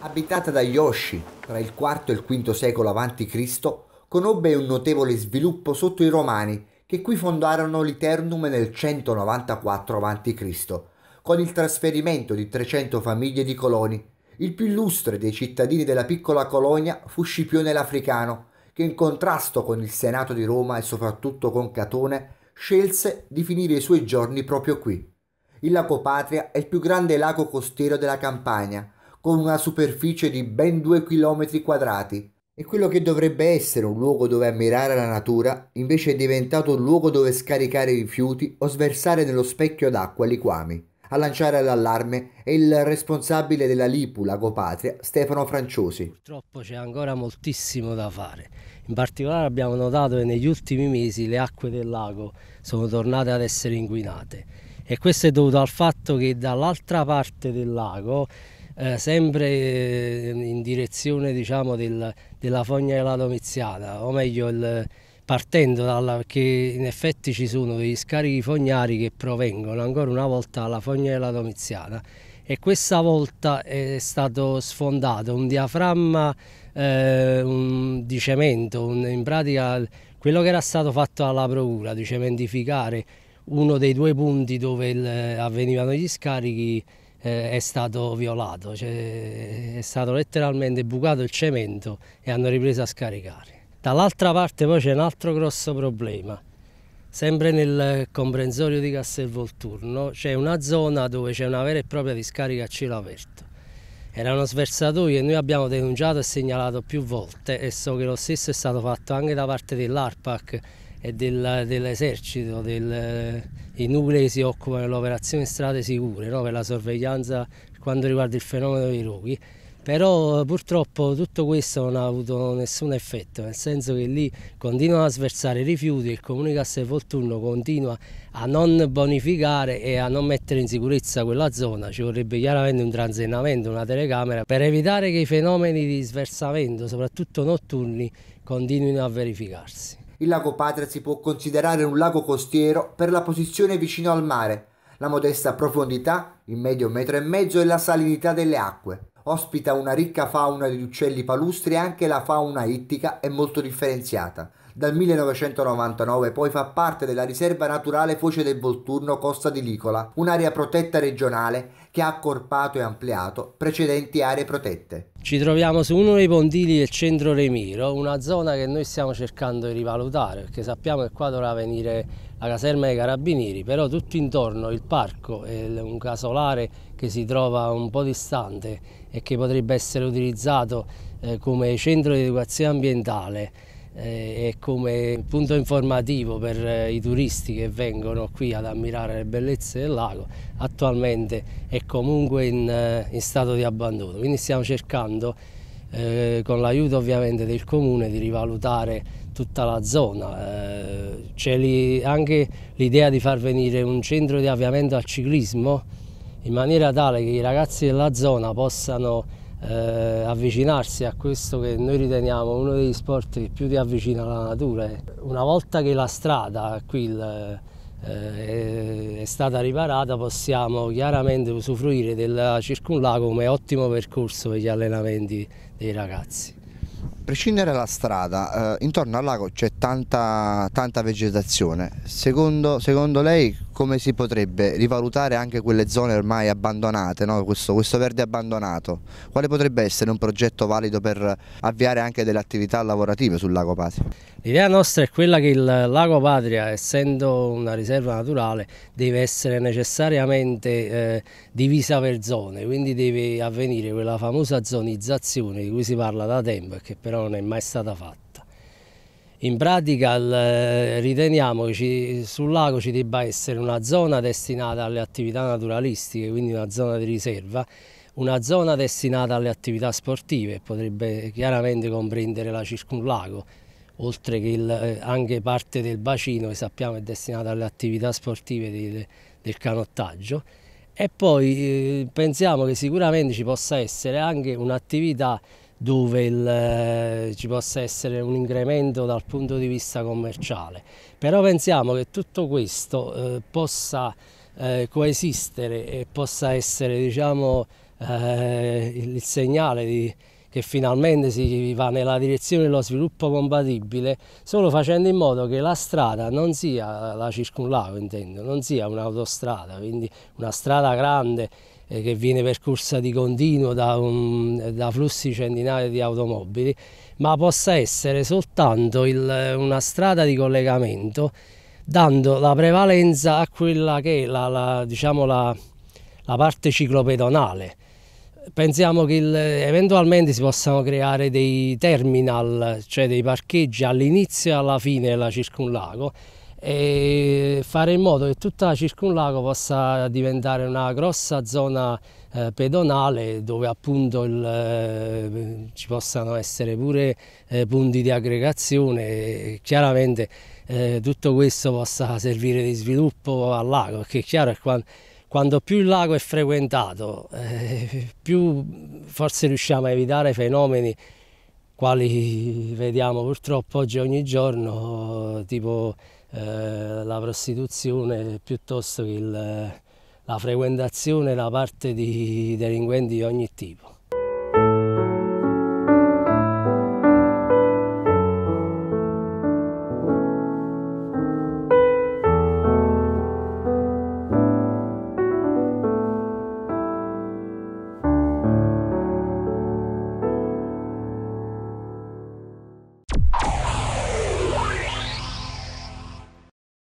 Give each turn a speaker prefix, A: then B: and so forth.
A: abitata da Yoshi tra il IV e il V secolo a.C., conobbe un notevole sviluppo sotto i Romani che qui fondarono l'Iternum nel 194 a.C., con il trasferimento di 300 famiglie di coloni. Il più illustre dei cittadini della piccola colonia fu Scipione l'Africano, che in contrasto con il Senato di Roma e soprattutto con Catone, scelse di finire i suoi giorni proprio qui. Il lago Patria è il più grande lago costiero della campagna, con una superficie di ben 2 km quadrati. E quello che dovrebbe essere un luogo dove ammirare la natura, invece è diventato un luogo dove scaricare rifiuti o sversare nello specchio d'acqua liquami. A lanciare l'allarme è il responsabile della Lipu Lago Patria, Stefano Franciosi.
B: Purtroppo c'è ancora moltissimo da fare. In particolare abbiamo notato che negli ultimi mesi le acque del lago sono tornate ad essere inquinate e questo è dovuto al fatto che dall'altra parte del lago eh, sempre eh, in direzione diciamo, del, della fogna della domiziana, o meglio il, partendo dalla, perché in effetti ci sono degli scarichi fognari che provengono ancora una volta dalla fogna della domiziana e questa volta è stato sfondato un diaframma eh, un, di cemento, un, in pratica quello che era stato fatto alla procura di cementificare uno dei due punti dove il, eh, avvenivano gli scarichi eh, è stato violato, cioè è stato letteralmente bucato il cemento e hanno ripreso a scaricare. Dall'altra parte poi c'è un altro grosso problema, sempre nel comprensorio di Castelvolturno c'è una zona dove c'è una vera e propria discarica a cielo aperto. Erano sversatoie e noi abbiamo denunciato e segnalato più volte e so che lo stesso è stato fatto anche da parte dell'ARPAC e del, dell'esercito, del, eh, i nuclei che si occupano dell'operazione strade sicure, no? per la sorveglianza per quanto riguarda il fenomeno dei roghi. Però eh, purtroppo tutto questo non ha avuto nessun effetto, nel senso che lì continuano a sversare rifiuti e il comune Castelvolturno continua a non bonificare e a non mettere in sicurezza quella zona. Ci vorrebbe chiaramente un transennamento, una telecamera, per evitare che i fenomeni di sversamento, soprattutto notturni, continuino a verificarsi.
A: Il lago Patria si può considerare un lago costiero per la posizione vicino al mare, la modesta profondità, il medio metro e mezzo, e la salinità delle acque. Ospita una ricca fauna di uccelli palustri e anche la fauna ittica è molto differenziata dal 1999 poi fa parte della riserva naturale Foce del Volturno Costa di Licola, un'area protetta regionale che ha accorpato e ampliato precedenti aree protette.
B: Ci troviamo su uno dei pontili del centro Remiro, una zona che noi stiamo cercando di rivalutare perché sappiamo che qua dovrà venire la caserma dei carabinieri, però tutto intorno il parco è un casolare che si trova un po' distante e che potrebbe essere utilizzato eh, come centro di educazione ambientale. Eh, è come punto informativo per eh, i turisti che vengono qui ad ammirare le bellezze del lago, attualmente è comunque in, eh, in stato di abbandono, quindi stiamo cercando eh, con l'aiuto ovviamente del comune di rivalutare tutta la zona. Eh, C'è lì anche l'idea di far venire un centro di avviamento al ciclismo in maniera tale che i ragazzi della zona possano eh, avvicinarsi a questo che noi riteniamo uno degli sport che più ti avvicina alla natura. Eh. Una volta che la strada qui il, eh, è stata riparata possiamo chiaramente usufruire della circunlago come ottimo percorso per gli allenamenti dei ragazzi.
A: Prescindere dalla strada, eh, intorno al lago c'è tanta, tanta, vegetazione, secondo, secondo lei come si potrebbe rivalutare anche quelle zone ormai abbandonate, no? questo, questo, verde abbandonato? Quale potrebbe essere un progetto valido per avviare anche delle attività lavorative sul lago Patria?
B: L'idea nostra è quella che il lago Patria, essendo una riserva naturale, deve essere necessariamente eh, divisa per zone, quindi deve avvenire quella famosa zonizzazione di cui si parla da tempo e che però non è mai stata fatta. In pratica eh, riteniamo che sul lago ci debba essere una zona destinata alle attività naturalistiche, quindi una zona di riserva, una zona destinata alle attività sportive, potrebbe chiaramente comprendere la circunlago, oltre che il, eh, anche parte del bacino che sappiamo è destinata alle attività sportive del, del canottaggio. E poi eh, pensiamo che sicuramente ci possa essere anche un'attività dove il, eh, ci possa essere un incremento dal punto di vista commerciale. Però pensiamo che tutto questo eh, possa eh, coesistere e possa essere diciamo, eh, il segnale di, che finalmente si va nella direzione dello sviluppo compatibile solo facendo in modo che la strada non sia la circunlago intendo, non sia un'autostrada, quindi una strada grande eh, che viene percorsa di continuo da, un, da, flussi centinaia di automobili, ma possa essere soltanto il, una strada di collegamento dando la prevalenza a quella che è la, la, diciamo la, la parte ciclopedonale pensiamo che il, eventualmente si possano creare dei terminal, cioè dei parcheggi all'inizio e alla fine della circunlago e fare in modo che tutta la circunlago possa diventare una grossa zona eh, pedonale dove appunto il, eh, ci possano essere pure eh, punti di aggregazione e chiaramente eh, tutto questo possa servire di sviluppo al lago perché è chiaro che quando, quando più il lago è frequentato eh, più forse riusciamo a evitare fenomeni quali vediamo purtroppo oggi ogni giorno tipo eh, la prostituzione piuttosto che il, la frequentazione da parte di delinquenti di ogni tipo.